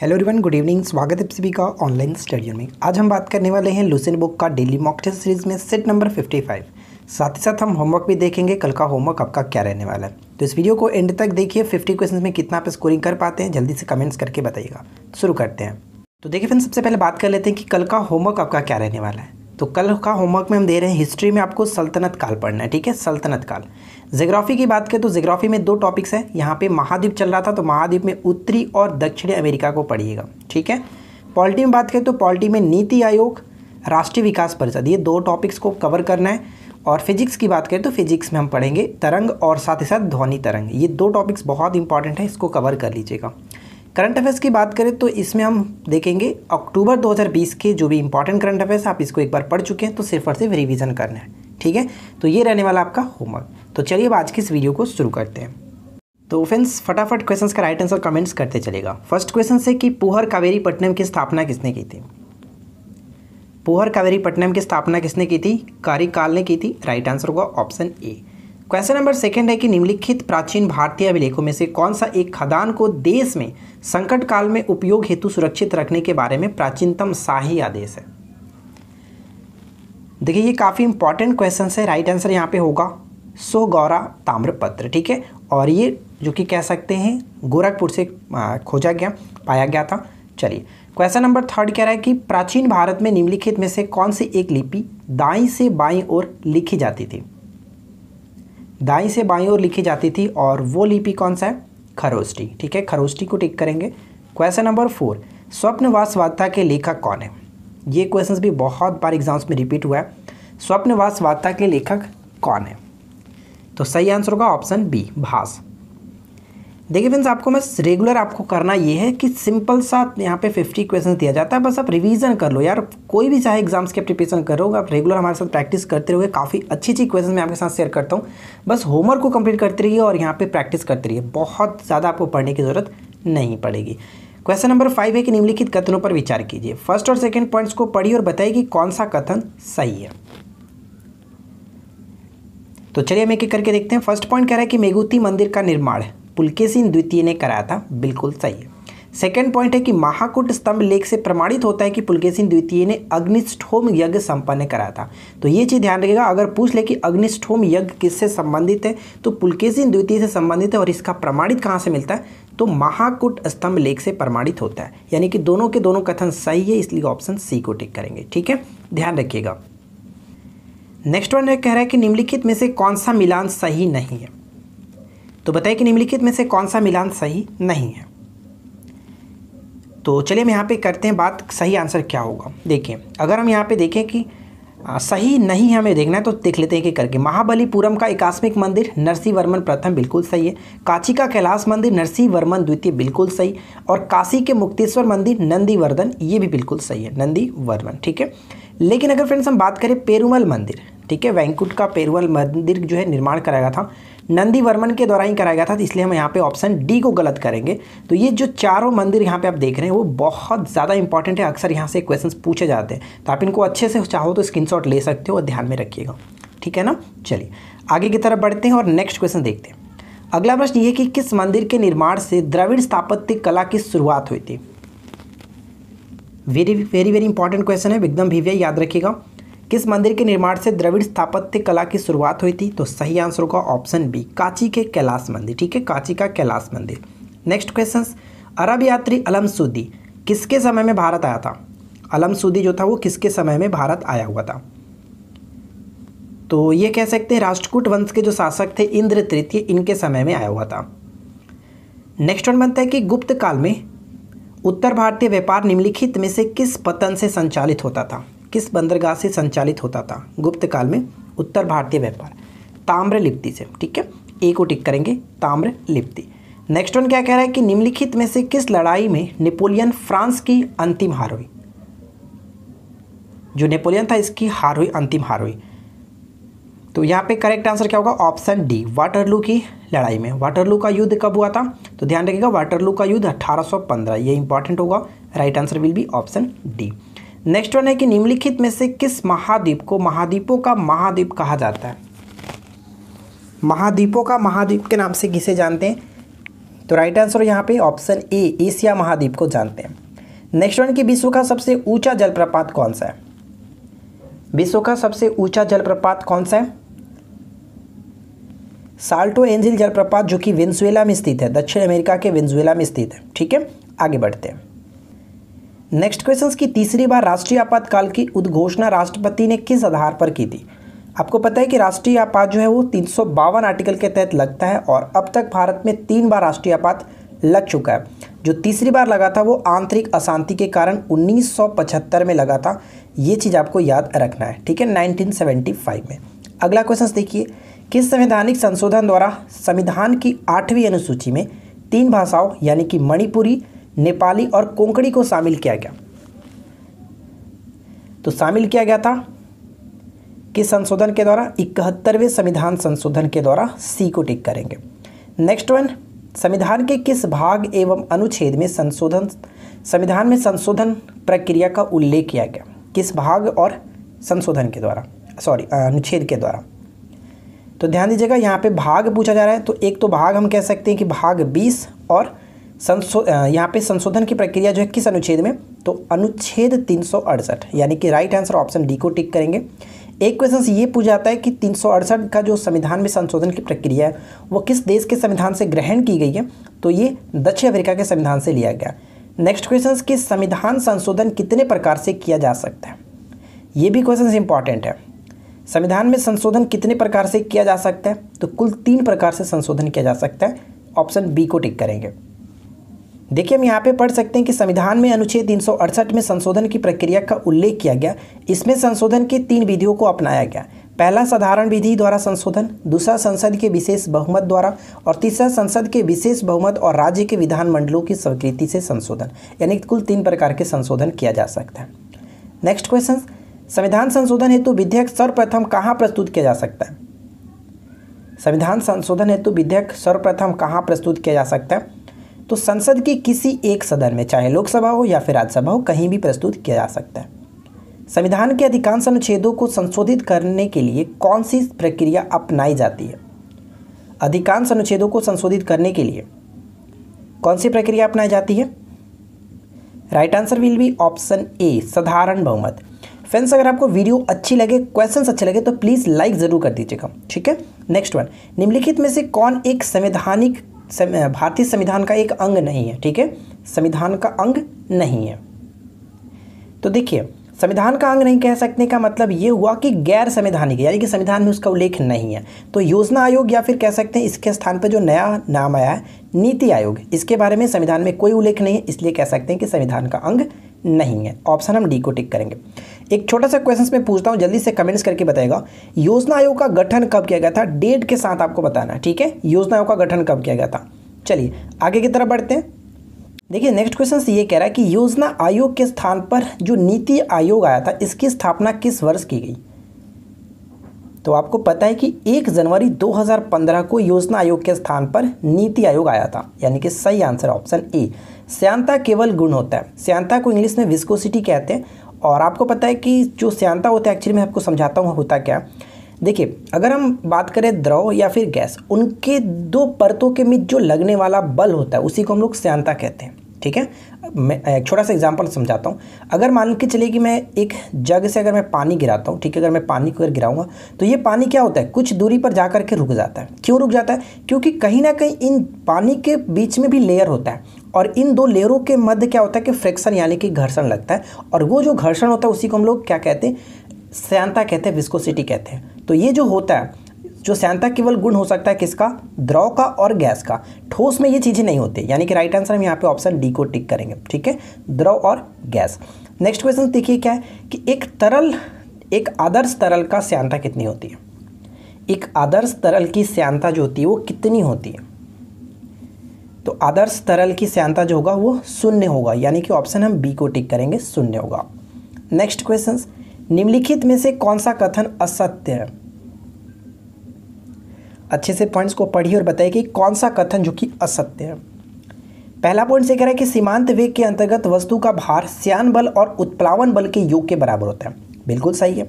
hello everyone good evening स्वागत है सभी का ऑनलाइन स्टडियो में आज हम बात करने वाले हैं लूसिन बुक का डेली मॉक टेस्ट सीरीज में सेट नंबर 55 साथ ही साथ हम होमवर्क भी देखेंगे कल का होमवर्क आपका क्या रहने वाला है तो इस वीडियो को एंड तक देखिए 50 क्वेश्चंस में कितना आप स्कोरिंग कर पाते हैं जल्दी से कमेंट्स करके बताइएगा तो शुरू करते हैं तो देखिए फ्रेंड सबसे पहले बात कर लेते हैं कि कल का होमवर्क आपका क्या रहने वाला है तो कल का होमवर्क में हम दे रहे हैं हिस्ट्री में आपको सल्तनत काल पढ़ना है ठीक है सल्तनत काल जोग्राफी की बात करें तो जोग्राफी में दो टॉपिक्स हैं यहाँ पे महाद्वीप चल रहा था तो महाद्वीप में उत्तरी और दक्षिणी अमेरिका को पढ़िएगा ठीक है पॉलिटी में बात करें तो पॉलिटी में नीति आयोग राष्ट्रीय विकास परिषद ये दो टॉपिक्स को कवर करना है और फिजिक्स की बात करें तो फिजिक्स में हम पढ़ेंगे तरंग और साथ ही साथ ध्वनि तरंग ये दो टॉपिक्स बहुत इंपॉर्टेंट हैं इसको कवर कर लीजिएगा करंट अफेयर्स की बात करें तो इसमें हम देखेंगे अक्टूबर 2020 के जो भी इंपॉर्टेंट करंट अफेयर्स आप इसको एक बार पढ़ चुके हैं तो सिर्फ और सिर्फ रिविज़न करना है ठीक है तो ये रहने वाला आपका होमवर्क तो चलिए अब आज की इस वीडियो को शुरू करते हैं तो फ्रेंड्स फटाफट क्वेश्चंस का राइट आंसर कमेंट्स करते चलेगा फर्स्ट क्वेश्चन से कि पुहर कावेरी पट्टनम की स्थापना किसने की थी पुहर कावेरी पट्टनम की स्थापना किसने की थी काल ने की थी राइट आंसर होगा option A question number second है कि निम्नलिखित प्राचीन भारतीय अभिलेखों में से कौन सा एक खदान को देश में संकट काल में उपयोग हेतु सुरक्षित रखने के बारे में प्राचीनतम शाही आदेश है देखिए ये काफ़ी इंपॉर्टेंट क्वेश्चन है राइट आंसर यहाँ पे होगा सो गौरा ताम्रपत्र ठीक है और ये जो कि कह सकते हैं गोरखपुर से खोजा गया पाया गया था चलिए क्वेश्चन नंबर थर्ड कह रहा है कि प्राचीन भारत में निम्नलिखित में से कौन सी एक लिपि दाई से बाई ओर लिखी जाती थी दाई से बाई ओर लिखी जाती थी और वो लिपि कौन सा है खरोष्टी ठीक है खरोष्टी को टिक करेंगे क्वेश्चन नंबर फोर स्वप्नवास वार्ता के लेखक कौन है ये क्वेश्चन भी बहुत बार एग्जाम्स में रिपीट हुआ है स्वप्नवास वार्ता के लेखक कौन है तो सही आंसर होगा ऑप्शन बी भास देखिए फ्रेंड्स आपको मैं रेगुलर आपको करना ये है कि सिंपल सा यहाँ पे 50 क्वेश्चन दिया जाता है बस आप रिवीजन कर लो यार कोई भी चाहे एग्जाम्स की आप प्रिपरेशन कर रहे आप रेगुलर हमारे साथ प्रैक्टिस करते रहोगे काफ़ी अच्छी अच्छी क्वेश्चन मैं आपके साथ शेयर करता हूँ बस होमवर्क को कंप्लीट करते रहिए और यहाँ पर प्रैक्टिस करते रहिए बहुत ज़्यादा आपको पढ़ने की ज़रूरत नहीं पड़ेगी क्वेश्चन नंबर फाइव है कि निम्नलिखित कथनों पर विचार कीजिए फर्स्ट और सेकेंड पॉइंट्स को पढ़िए और बताइए कि कौन सा कथन सही है तो चलिए हम एक एक करके देखते हैं फर्स्ट पॉइंट कह रहा है कि मेघूती मंदिर का निर्माण पुलकेसिन द्वितीय ने कराया था बिल्कुल सही है सेकेंड पॉइंट है कि महाकुट स्तंभ लेख से प्रमाणित होता है कि पुलकेसिन द्वितीय ने अग्निष्ठोम यज्ञ संपन्न कराया था तो ये चीज़ ध्यान रखिएगा अगर पूछ ले कि अग्निष्ठोम यज्ञ किससे संबंधित है तो पुलकेसिन द्वितीय से संबंधित है और इसका प्रमाणित कहाँ से मिलता है तो महाकुट स्तंभ लेख से प्रमाणित होता है यानी कि दोनों के दोनों कथन सही है इसलिए ऑप्शन सी को टिक करेंगे ठीक है ध्यान रखिएगा नेक्स्ट वन कह रहा है कि निम्नलिखित में से कौन सा मिलान सही नहीं है तो बताइए कि निम्नलिखित में से कौन सा मिलान सही नहीं है तो चलिए हम यहाँ पे करते हैं बात सही आंसर क्या होगा देखिए अगर हम यहाँ पे देखें कि आ, सही नहीं है हमें देखना है तो देख लेते हैं कि करके महाबलीपुरम का एकास्मिक मंदिर नरसिंह वर्मन प्रथम बिल्कुल सही है कांची का कैलाश मंदिर नरसिंह वर्मन द्वितीय बिल्कुल सही और काशी के मुक्तेश्वर मंदिर नंदीवर्धन ये भी बिल्कुल सही है नंदीवर्धन ठीक है लेकिन अगर फ्रेंड्स हम बात करें पेरूमल मंदिर ठीक है वैंकुट का पेरूमल मंदिर जो है निर्माण कराया गया था वर्मन के द्वारा ही कराया गया था तो इसलिए हम यहाँ पे ऑप्शन डी को गलत करेंगे तो ये जो चारों मंदिर यहाँ पे आप देख रहे हैं वो बहुत ज़्यादा इंपॉर्टेंट है अक्सर यहाँ से क्वेश्चंस पूछे जाते हैं तो आप इनको अच्छे से चाहो तो स्क्रीनशॉट ले सकते हो और ध्यान में रखिएगा ठीक है ना चलिए आगे की तरफ बढ़ते हैं और नेक्स्ट क्वेश्चन देखते हैं अगला प्रश्न ये कि किस मंदिर के निर्माण से द्रविड़ स्थापत्य कला की शुरुआत हुई थी very very very important question है एकदम भीव्या याद रखिएगा किस मंदिर के निर्माण से द्रविड़ स्थापत्य कला की शुरुआत हुई थी तो सही आंसर होगा ऑप्शन बी कांची के कैलाश मंदिर ठीक है कांची का कैलाश मंदिर नेक्स्ट क्वेश्चन अरब यात्री अलमसूदी किसके समय में भारत आया था अलमसूदी जो था वो किसके समय में भारत आया हुआ था तो ये कह सकते हैं राष्ट्रकूट वंश के जो शासक थे इंद्र तृतीय इनके समय में आया हुआ था नेक्स्ट वन बनता है कि गुप्त काल में उत्तर भारतीय व्यापार निम्नलिखित में से किस पतन से संचालित होता था किस बंदरगाह से संचालित होता था गुप्त काल में उत्तर भारतीय व्यापार ताम्र लिप्ति से ठीक है ए को टिक करेंगे ताम्र लिप्ति नेक्स्ट वन क्या कह रहा है कि निम्नलिखित में से किस लड़ाई में नेपोलियन फ्रांस की अंतिम हार हुई जो नेपोलियन था इसकी हार हुई अंतिम हार हुई तो यहाँ पे करेक्ट आंसर क्या होगा ऑप्शन डी वाटरलू की लड़ाई में वाटरलू का युद्ध कब हुआ था तो ध्यान रखिएगा वाटरलू का युद्ध 1815 ये इंपॉर्टेंट होगा right answer will be option D next one है कि निम्नलिखित में से किस महाद्वीप को महाद्वीपों का महाद्वीप कहा जाता है महाद्वीपों का महाद्वीप के नाम से किसे जानते हैं तो राइट आंसर यहाँ पे ऑप्शन ए एशिया महाद्वीप को जानते हैं नेक्स्ट वन की विश्व का सबसे ऊंचा जलप्रपात कौन सा है विश्व का सबसे ऊंचा जलप्रपात कौन सा है साल्टो एंजिल जलप्रपात जो कि वेंजुएला में स्थित है दक्षिण अमेरिका के वेंजुएला में स्थित है ठीक है आगे बढ़ते हैं नेक्स्ट क्वेश्चन की तीसरी बार राष्ट्रीय आपातकाल की उद्घोषणा राष्ट्रपति ने किस आधार पर की थी आपको पता है कि राष्ट्रीय आपात जो है वो तीन आर्टिकल के तहत लगता है और अब तक भारत में तीन बार राष्ट्रीय आपात लग चुका है जो तीसरी बार लगा था वो आंतरिक अशांति के कारण 1975 में लगा था ये चीज़ आपको याद रखना है ठीक है 1975 में अगला क्वेश्चन देखिए कि संवैधानिक संशोधन द्वारा संविधान की आठवीं अनुसूची में तीन भाषाओं यानी कि मणिपुरी नेपाली और कोंकणी को शामिल किया गया तो शामिल किया गया था किस संशोधन के द्वारा इकहत्तरवें संविधान संशोधन के द्वारा सी को टिक करेंगे नेक्स्ट वन संविधान के किस भाग एवं अनुच्छेद में संशोधन संविधान में संशोधन प्रक्रिया का उल्लेख किया गया किस भाग और संशोधन के द्वारा सॉरी अनुच्छेद के द्वारा तो ध्यान दीजिएगा यहाँ पे भाग पूछा जा रहा है तो एक तो भाग हम कह सकते हैं कि भाग बीस और संशो यहाँ पे संशोधन की प्रक्रिया जो है किस अनुच्छेद में तो अनुच्छेद तीन यानी कि राइट आंसर ऑप्शन डी को टिक करेंगे एक क्वेश्चन ये पूछा जाता है कि तीन का जो संविधान में संशोधन की प्रक्रिया है वो किस देश के संविधान से ग्रहण की गई है तो ये दक्षिण अफ्रीका के संविधान से लिया गया नेक्स्ट क्वेश्चन कि संविधान संशोधन कितने प्रकार से किया जा सकता है ये भी क्वेश्चन इंपॉर्टेंट है संविधान में संशोधन कितने प्रकार से किया जा सकता है तो कुल तीन प्रकार से संशोधन किया जा सकता है ऑप्शन बी को टिक करेंगे देखिए हम यहाँ पे पढ़ सकते हैं कि संविधान में अनुच्छेद तीन में संशोधन की प्रक्रिया का उल्लेख किया गया इसमें संशोधन की तीन विधियों को अपनाया गया पहला साधारण विधि द्वारा संशोधन दूसरा संसद के विशेष बहुमत द्वारा और तीसरा संसद के विशेष बहुमत और राज्य के विधानमंडलों की स्वीकृति से संशोधन यानी कुल तीन प्रकार के संशोधन किया जा सकता है नेक्स्ट क्वेश्चन संविधान संशोधन हेतु विधेयक सर्वप्रथम कहाँ प्रस्तुत किया जा सकता है संविधान संशोधन हेतु विधेयक सर्वप्रथम कहाँ प्रस्तुत किया जा सकता है तो संसद के किसी एक सदन में चाहे लोकसभा हो या फिर राज्यसभा हो कहीं भी प्रस्तुत किया जा सकता है संविधान के अधिकांश अनुच्छेदों को संशोधित करने के लिए कौन सी प्रक्रिया अपनाई जाती है अधिकांश अनुच्छेदों को संशोधित करने के लिए कौन सी प्रक्रिया अपनाई जाती है right answer will be option A साधारण बहुमत फ्रेंड्स अगर आपको वीडियो अच्छी लगे क्वेश्चन अच्छे लगे तो प्लीज़ लाइक ज़रूर कर दीजिएगा ठीक है नेक्स्ट वन निम्नलिखित में से कौन एक संवैधानिक भारतीय संविधान का एक अंग नहीं है ठीक है संविधान का अंग नहीं है तो देखिए संविधान का अंग नहीं कह सकने का मतलब ये हुआ कि गैर संवैधानिक यानी कि संविधान में उसका उल्लेख नहीं है तो योजना आयोग या फिर कह सकते हैं इसके स्थान पर जो नया नाम आया है नीति आयोग इसके बारे में संविधान में कोई उल्लेख नहीं है इसलिए कह सकते हैं कि संविधान का अंग नहीं है ऑप्शन हम डी को टिक करेंगे एक छोटा सा क्वेश्चन मैं पूछता हूँ जल्दी से कमेंट्स करके बताएगा योजना आयोग का गठन कब किया गया था डेट के साथ आपको बताना ठीक है योजना आयोग का गठन कब किया गया था चलिए आगे की तरफ बढ़ते हैं देखिए नेक्स्ट क्वेश्चन ये कह रहा है कि योजना आयोग के स्थान पर जो नीति आयोग आया था इसकी स्थापना किस वर्ष की गई तो आपको पता है कि 1 जनवरी 2015 को योजना आयोग के स्थान पर नीति आयोग आया था यानी कि सही आंसर ऑप्शन ए श्यांता केवल गुण होता है श्यांता को इंग्लिश में विस्कोसिटी कहते हैं और आपको पता है कि जो श्यांता होता है एक्चुअली मैं आपको समझाता हूँ होता क्या देखिए अगर हम बात करें द्रव या फिर गैस उनके दो परतों के बीच जो लगने वाला बल होता है उसी को हम लोग श्यांता कहते हैं ठीक है मैं एक छोटा सा एग्जांपल समझाता हूँ अगर मान के चलिए कि मैं एक जग से अगर मैं पानी गिराता हूँ ठीक है अगर मैं पानी को अगर गिराऊंगा तो ये पानी क्या होता है कुछ दूरी पर जा कर के रुक जाता है क्यों रुक जाता है क्योंकि कहीं ना कहीं इन पानी के बीच में भी लेयर होता है और इन दो लेयरों के मध्य क्या होता है कि फ्रिक्शन यानी कि घर्षण लगता है और वो जो घर्षण होता है उसी को हम लोग क्या कहते हैं श्यांता कहते हैं विस्कोसिटी कहते हैं तो ये जो होता है जो सैनता केवल गुण हो सकता है किसका द्रव का और गैस का ठोस में ये चीज़ें नहीं होती यानी कि राइट आंसर हम यहाँ पे ऑप्शन डी को टिक करेंगे ठीक है द्रव और गैस नेक्स्ट क्वेश्चन देखिए क्या है कि एक तरल एक आदर्श तरल का श्यांता कितनी होती है एक आदर्श तरल की श्यांता जो होती है वो कितनी होती है तो आदर्श तरल की श्यांता जो होगा वो शून्य होगा यानी कि ऑप्शन हम बी को टिक करेंगे शून्य होगा नेक्स्ट क्वेश्चन निम्नलिखित में से कौन सा कथन असत्य है अच्छे से पॉइंट्स को पढ़िए और बताइए कि कौन सा कथन जो कि असत्य है पहला पॉइंट से कह रहा है कि सीमांत वेग के अंतर्गत वस्तु का भार श्यान बल और उत्प्लावन बल के योग के बराबर होता है बिल्कुल सही है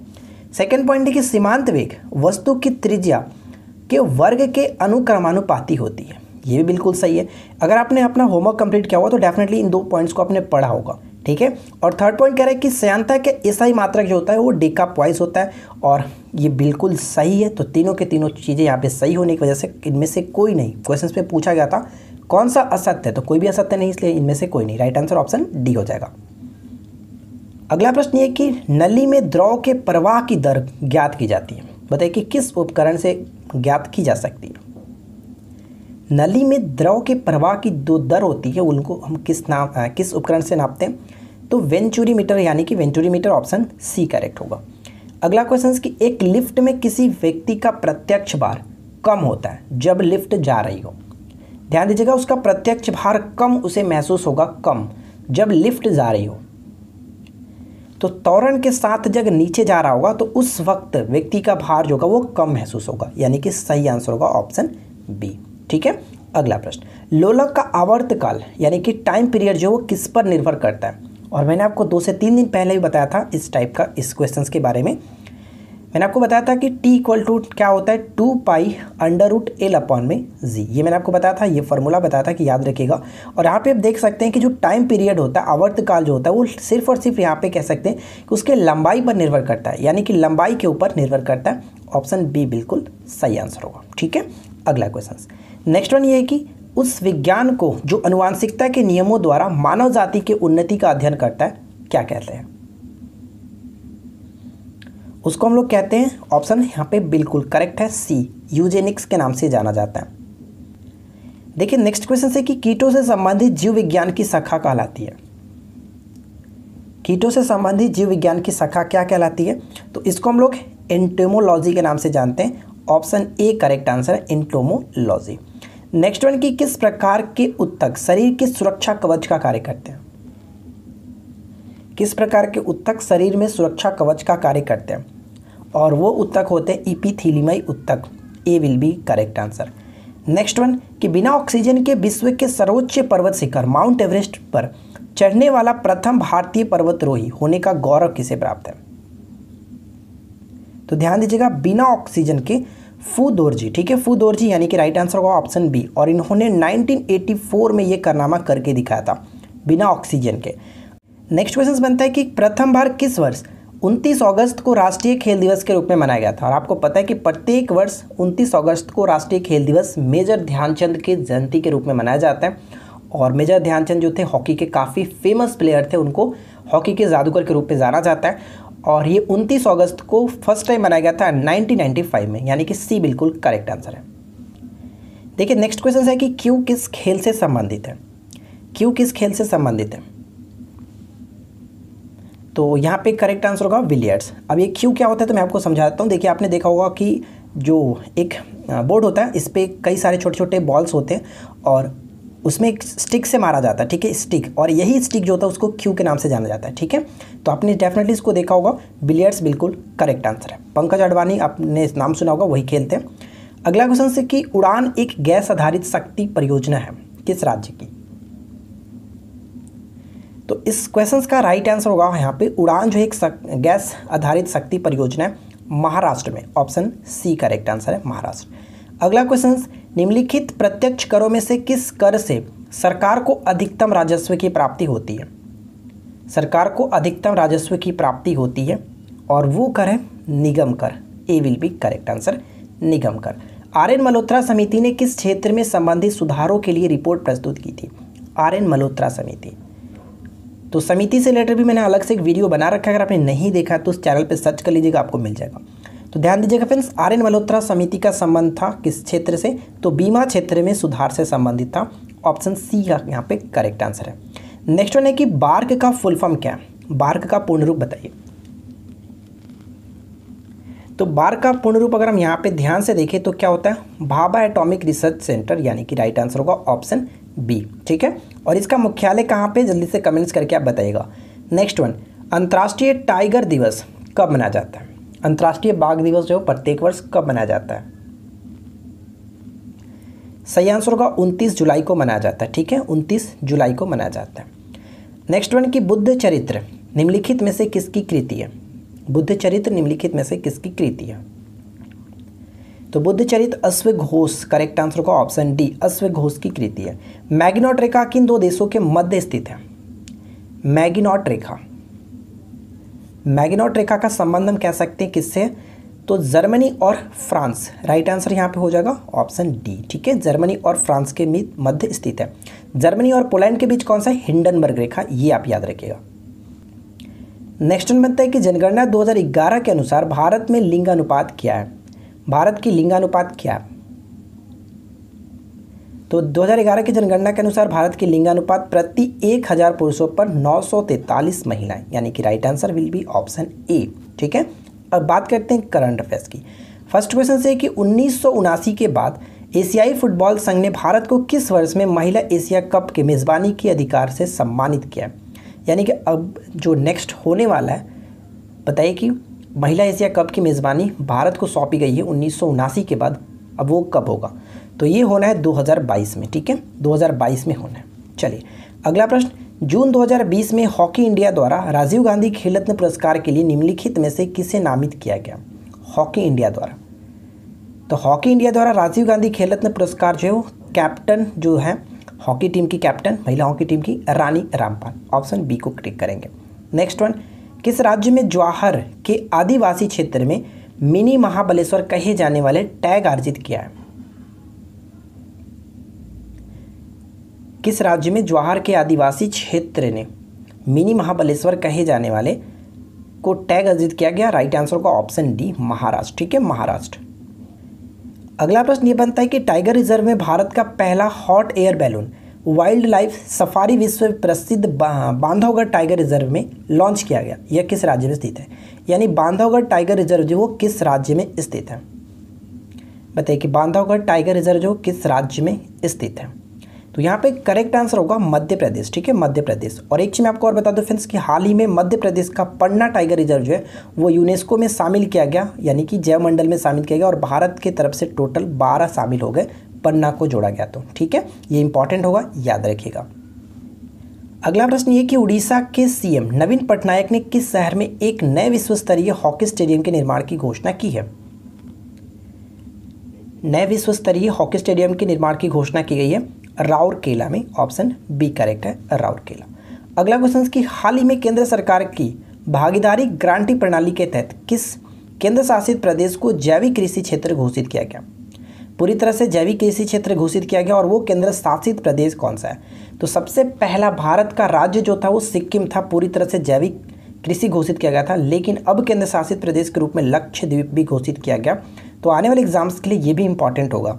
सेकेंड पॉइंट है कि सीमांत वेग वस्तु की त्रिज्या के वर्ग के अनुक्रमानुपाती होती है ये भी बिल्कुल सही है अगर आपने अपना होमवर्क कंप्लीट किया हुआ तो डेफिनेटली इन दो पॉइंट्स को आपने पढ़ा होगा ठीक है और थर्ड पॉइंट कह रहा है कि सयांता के ईसाई मात्रक जो होता है वो डिका पॉइस होता है और ये बिल्कुल सही है तो तीनों के तीनों चीज़ें यहाँ पे सही होने की वजह से इनमें से कोई नहीं क्वेश्चन पे पूछा गया था कौन सा असत्य है तो कोई भी असत्य नहीं इसलिए इनमें से कोई नहीं राइट आंसर ऑप्शन डी हो जाएगा अगला प्रश्न ये कि नली में द्रव के प्रवाह की दर ज्ञात की जाती है बताइए कि किस उपकरण से ज्ञात की जा सकती है नली में द्रव के प्रवाह की दो दर होती है उनको हम किस नाम आ, किस उपकरण से नापते हैं तो वेंचुरी मीटर यानी कि venturi meter option C correct होगा अगला क्वेश्चन कि एक लिफ्ट में किसी व्यक्ति का प्रत्यक्ष भार कम होता है जब लिफ्ट जा रही हो ध्यान दीजिएगा उसका प्रत्यक्ष भार कम उसे महसूस होगा कम जब लिफ्ट जा रही हो तो तौरण के साथ जब नीचे जा रहा होगा तो उस वक्त व्यक्ति का भार जो होगा वो कम महसूस होगा यानी कि सही आंसर होगा ऑप्शन बी ठीक है अगला प्रश्न लोलक का आवर्तकाल यानी कि टाइम पीरियड जो वो किस पर निर्भर करता है और मैंने आपको दो से तीन दिन पहले भी बताया था इस टाइप का इस क्वेश्चन के बारे में मैंने आपको बताया था कि t इक्वल टू क्या होता है two pi under root L upon में z ये मैंने आपको बताया था ये फॉर्मूला बताया था कि याद रखिएगा और यहाँ पे आप देख सकते हैं कि जो टाइम पीरियड होता है आवर्तकाल जो होता है वो सिर्फ और सिर्फ यहाँ पे कह सकते हैं कि उसके लंबाई पर निर्भर करता है यानी कि लंबाई के ऊपर निर्भर करता है ऑप्शन बी बिल्कुल सही आंसर होगा ठीक है अगला क्वेश्चन नेक्स्ट वन ये है कि उस विज्ञान को जो अनुवांशिकता के नियमों द्वारा मानव जाति के उन्नति का अध्ययन करता है क्या कहते हैं उसको हम लोग कहते हैं ऑप्शन यहाँ पे बिल्कुल करेक्ट है सी यूजेनिक्स के नाम से जाना जाता है देखिए नेक्स्ट क्वेश्चन से कि कीटों से संबंधित जीव विज्ञान की शाखा कहलाती है कीटों से संबंधित जीव विज्ञान की शाखा क्या कहलाती है तो इसको हम लोग एंटोमोलॉजी के नाम से जानते हैं ऑप्शन ए करेक्ट आंसर है एंटोमोलॉजी नेक्स्ट वन की किस प्रकार के उत्तक शरीर की सुरक्षा कवच का कार्य करते हैं किस प्रकार के उत्तक शरीर में सुरक्षा कवच का कार्य करते हैं और वो उत्तक होते हैं इपीथीलिमय उत्तक A will be correct answer next one कि बिना ऑक्सीजन के विश्व के सर्वोच्च पर्वत शिखर माउंट एवरेस्ट पर चढ़ने वाला प्रथम भारतीय पर्वतरोही होने का गौरव किसे प्राप्त है तो ध्यान दीजिएगा बिना ऑक्सीजन के फू दोर्जी ठीक है फू दोर्जी यानी कि राइट आंसर होगा ऑप्शन बी और इन्होंने 1984 में ये कारनामा करके दिखाया था बिना ऑक्सीजन के नेक्स्ट क्वेश्चन बनता है कि प्रथम बार किस वर्ष 29 अगस्त को राष्ट्रीय खेल दिवस के रूप में मनाया गया था और आपको पता है कि प्रत्येक वर्ष 29 अगस्त को राष्ट्रीय खेल दिवस मेजर ध्यानचंद के जयंती के रूप में मनाया जाता है और मेजर ध्यानचंद जो थे हॉकी के काफ़ी फेमस प्लेयर थे उनको हॉकी के जादूगर के रूप में जाना जाता है और ये 29 अगस्त को फर्स्ट टाइम बनाया गया था 1995 में यानी कि सी बिल्कुल करेक्ट आंसर है देखिए नेक्स्ट क्वेश्चन है कि क्यू किस खेल से संबंधित है क्यू किस खेल से संबंधित है तो यहाँ पे करेक्ट आंसर होगा विलियर्ड्स अब ये क्यू क्या होता है तो मैं आपको समझा देता हूँ देखिए आपने देखा होगा कि जो एक बोर्ड होता है इस पर कई सारे छोटे छोटे बॉल्स होते हैं और उसमें एक स्टिक से मारा जाता है ठीक है स्टिक और यही स्टिक जो होता है उसको क्यू के नाम से जाना जाता है ठीक है तो आपने डेफिनेटली इसको देखा होगा बिलियर्ड्स बिल्कुल करेक्ट आंसर है पंकज अडवाणी आपने नाम सुना होगा वही खेलते हैं अगला क्वेश्चन से कि उड़ान एक गैस आधारित शक्ति परियोजना है किस राज्य की तो इस क्वेश्चन का राइट आंसर होगा यहाँ पे उड़ान जो एक सक, गैस आधारित शक्ति परियोजना है महाराष्ट्र में ऑप्शन सी करेक्ट आंसर है महाराष्ट्र अगला क्वेश्चन निम्नलिखित प्रत्यक्ष करों में से किस कर से सरकार को अधिकतम राजस्व की प्राप्ति होती है सरकार को अधिकतम राजस्व की प्राप्ति होती है और वो कर है निगम कर A will be correct answer निगम कर आर एन मल्होत्रा समिति ने किस क्षेत्र में संबंधित सुधारों के लिए रिपोर्ट प्रस्तुत की थी आर एन मल्होत्रा समिति तो समिति से रिलेटेड भी मैंने अलग से एक वीडियो बना रखा है अगर आपने नहीं देखा तो उस चैनल पर सर्च कर लीजिएगा आपको मिल जाएगा तो ध्यान दीजिएगा फ्रेंड्स आर एन मल्होत्रा समिति का संबंध था किस क्षेत्र से तो बीमा क्षेत्र में सुधार से संबंधित था ऑप्शन सी का यहाँ पे करेक्ट आंसर है नेक्स्ट वन है कि बार्क का फुल फॉर्म क्या है बार्क का पूर्ण रूप बताइए तो बार का पूर्ण रूप अगर हम यहाँ पे ध्यान से देखें तो क्या होता है भाभा एटॉमिक रिसर्च सेंटर यानी कि राइट आंसर होगा ऑप्शन बी ठीक है और इसका मुख्यालय कहाँ पे जल्दी से कमेंट्स करके आप बताइएगा नेक्स्ट वन अंतर्राष्ट्रीय टाइगर दिवस कब मनाया जाता है अंतर्राष्ट्रीय बाघ दिवस जो प्रत्येक वर्ष कब मनाया जाता है सही आंसर होगा 29 जुलाई को मनाया जाता है ठीक है 29 जुलाई को मनाया जाता है नेक्स्ट वन की बुद्ध चरित्र निम्नलिखित में से किसकी कृति है बुद्ध चरित्र निम्नलिखित में से किसकी कृति है तो बुद्ध चरित्र अश्व घोष करेक्ट आंसर होगा ऑप्शन डी अश्व घोष की कृति है मैगिनॉट रेखा किन दो देशों के मध्य स्थित है मैगिनॉट रेखा मैगिनॉट रेखा का संबंध हम कह सकते हैं किससे तो जर्मनी और फ्रांस राइट आंसर यहाँ पे हो जाएगा ऑप्शन डी ठीक है जर्मनी और फ्रांस के मध्य स्थित है जर्मनी और पोलैंड के बीच कौन सा है हिंडनबर्ग रेखा ये आप याद रखिएगा नेक्स्ट क्वेश्चन बनता है कि जनगणना 2011 के अनुसार भारत में लिंगानुपात क्या है भारत की लिंगानुपात क्या है तो 2011 की जनगणना के अनुसार भारत की लिंगानुपात प्रति 1000 पुरुषों पर नौ महिलाएं यानी कि right answer will be option A ठीक है अब बात करते हैं करंट अफेयर्स की फर्स्ट क्वेश्चन से कि उन्नीस के बाद एशियाई फुटबॉल संघ ने भारत को किस वर्ष में महिला एशिया कप के मेज़बानी के अधिकार से सम्मानित किया यानी कि अब जो नेक्स्ट होने वाला है बताइए कि महिला एशिया कप की मेज़बानी भारत को सौंपी गई है उन्नीस के बाद अब वो कब होगा तो ये होना है 2022 में ठीक है 2022 में होना है चलिए अगला प्रश्न जून 2020 में हॉकी इंडिया द्वारा राजीव गांधी खेल रत्न पुरस्कार के लिए निम्नलिखित में से किसे नामित किया गया हॉकी इंडिया द्वारा तो हॉकी इंडिया द्वारा राजीव गांधी खेल रत्न पुरस्कार जो है वो कैप्टन जो है हॉकी टीम की कैप्टन महिला हॉकी टीम की रानी रामपाल ऑप्शन बी को क्लिक करेंगे नेक्स्ट वन किस राज्य में ज्वाहर के आदिवासी क्षेत्र में मिनी महाबलेश्वर कहे जाने वाले टैग अर्जित किया है किस राज्य में ज्वार के आदिवासी क्षेत्र ने मिनी महाबलेश्वर कहे जाने वाले को टैग अर्जित किया गया राइट आंसर का ऑप्शन डी महाराष्ट्र ठीक है महाराष्ट्र अगला प्रश्न ये बनता है कि टाइगर रिजर्व में भारत का पहला hot air balloon wildlife safari विश्व प्रसिद्ध बांधवगढ़ टाइगर रिजर्व में लॉन्च किया गया यह किस राज्य में स्थित है यानी बांधवगढ़ टाइगर रिजर्व जो वो किस राज्य में स्थित है बताइए कि बांधवगढ़ टाइगर रिजर्व जो किस राज्य में स्थित है तो यहाँ पे करेक्ट आंसर होगा मध्य प्रदेश ठीक है मध्य प्रदेश और एक चीज़ मैं आपको और बता दूँ फ्रेंड्स कि हाल ही में मध्य प्रदेश का पन्ना टाइगर रिजर्व जो है वो यूनेस्को में शामिल किया गया यानी कि जैव मंडल में शामिल किया गया और भारत की तरफ से टोटल बारह शामिल हो गए पन्ना को जोड़ा गया तो ठीक है ये इंपॉर्टेंट होगा याद रखिएगा अगला प्रश्न ये कि उड़ीसा के सीएम नवीन पटनायक ने किस शहर में एक नए विश्व स्तरीय हॉकी स्टेडियम के निर्माण की घोषणा की है नए विश्व स्तरीय हॉकी स्टेडियम के निर्माण की घोषणा की गई है राउरकेला में ऑप्शन बी करेक्ट है राउरकेला अगला क्वेश्चन कि हाल ही में केंद्र सरकार की भागीदारी ग्रांटी प्रणाली के तहत किस केंद्र शासित प्रदेश को जैविक कृषि क्षेत्र घोषित किया गया पूरी तरह से जैविक कृषि क्षेत्र घोषित किया गया और वो केंद्र शासित प्रदेश कौन सा है तो सबसे पहला भारत का राज्य जो था वो सिक्किम था पूरी तरह से जैविक कृषि घोषित किया गया था लेकिन अब केंद्र शासित प्रदेश के रूप में द्वीप भी घोषित किया गया तो आने वाले एग्जाम्स के लिए ये भी इंपॉर्टेंट होगा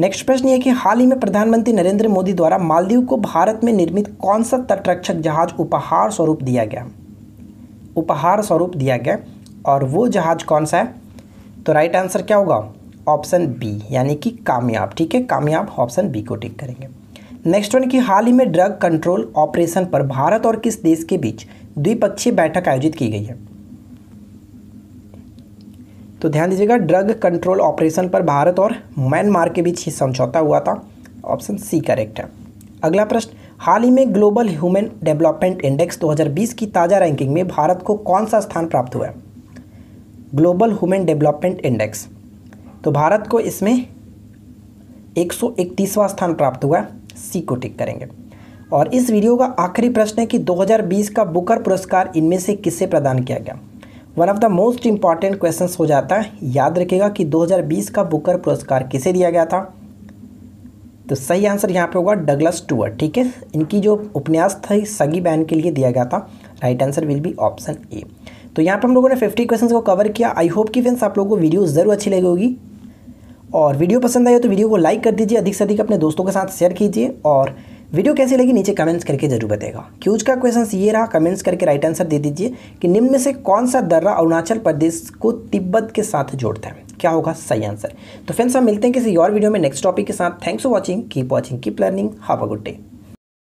नेक्स्ट प्रश्न ये कि हाल ही में प्रधानमंत्री नरेंद्र मोदी द्वारा मालदीव को भारत में निर्मित कौन सा तटरक्षक जहाज उपहार स्वरूप दिया गया उपहार स्वरूप दिया गया और वो जहाज कौन सा है तो राइट आंसर क्या होगा ऑप्शन बी यानी कि कामयाब ठीक है कामयाब ऑप्शन बी को टिक करेंगे नेक्स्ट वन की हाल ही में ड्रग कंट्रोल ऑपरेशन पर भारत और किस देश के बीच द्विपक्षीय बैठक आयोजित की गई है तो ध्यान दीजिएगा ड्रग कंट्रोल ऑपरेशन पर भारत और म्यांमार के बीच ही समझौता हुआ था ऑप्शन सी करेक्ट है अगला प्रश्न हाल ही में ग्लोबल ह्यूमन डेवलपमेंट इंडेक्स 2020 की ताज़ा रैंकिंग में भारत को कौन सा स्थान प्राप्त हुआ है ग्लोबल ह्यूमन डेवलपमेंट इंडेक्स तो भारत को इसमें एक स्थान प्राप्त हुआ सी को टिक करेंगे और इस वीडियो का आखिरी प्रश्न है कि 2020 का बुकर पुरस्कार इनमें से किसे प्रदान किया गया one of the most important question हो जाता है याद रखेगा कि 2020 का बुकर पुरस्कार किसे दिया गया था तो सही आंसर यहाँ पे होगा डगलस टूअर ठीक है इनकी जो उपन्यास था सगी बैन के लिए दिया गया था right answer will be option A तो यहाँ पे हम लोगों ने 50 क्वेश्चन को कवर किया आई होप कि फ्रेंड्स आप लोगों को वीडियो ज़रूर अच्छी लगी होगी और वीडियो पसंद आए तो वीडियो को लाइक कर दीजिए अधिक से अधिक अपने दोस्तों के साथ शेयर कीजिए और वीडियो कैसी लगी नीचे कमेंट्स करके जरूर बताएगा क्यूज का क्वेश्चन ये रहा कमेंट्स करके राइट आंसर दे दीजिए कि निम्न में से कौन सा दर्रा अरुणाचल प्रदेश को तिब्बत के साथ जोड़ता है क्या होगा सही आंसर तो फ्रेंड्स हम मिलते हैं किसी और वीडियो में नेक्स्ट टॉपिक के साथ thanks for watching keep watching keep learning have a good day